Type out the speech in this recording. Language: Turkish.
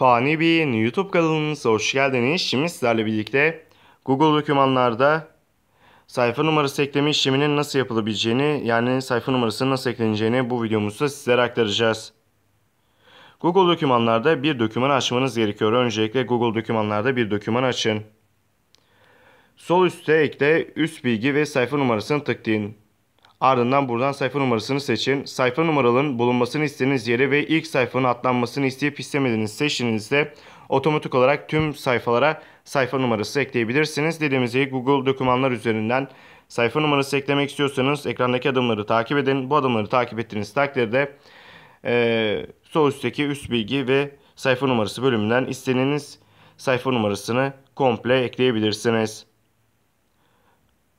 Fani Bey'in YouTube kanalımıza hoş geldiniz. Şimdi sizlerle birlikte Google dokümanlarda sayfa numarası ekleme işleminin nasıl yapılabileceğini yani sayfa numarasının nasıl ekleneceğini bu videomuzda sizlere aktaracağız. Google dokümanlarda bir doküman açmanız gerekiyor. Öncelikle Google dokümanlarda bir doküman açın. Sol üstte ekle üst bilgi ve sayfa numarasını tıklayın. Ardından buradan sayfa numarasını seçin. Sayfa numaraların bulunmasını istediğiniz yere ve ilk sayfanın atlanmasını isteyip istemediğiniz seçtiğinizde otomatik olarak tüm sayfalara sayfa numarası ekleyebilirsiniz. Dediğimiz gibi Google dokümanlar üzerinden sayfa numarası eklemek istiyorsanız ekrandaki adımları takip edin. Bu adımları takip ettiğiniz takdirde e, sol üstteki üst bilgi ve sayfa numarası bölümünden istediğiniz sayfa numarasını komple ekleyebilirsiniz.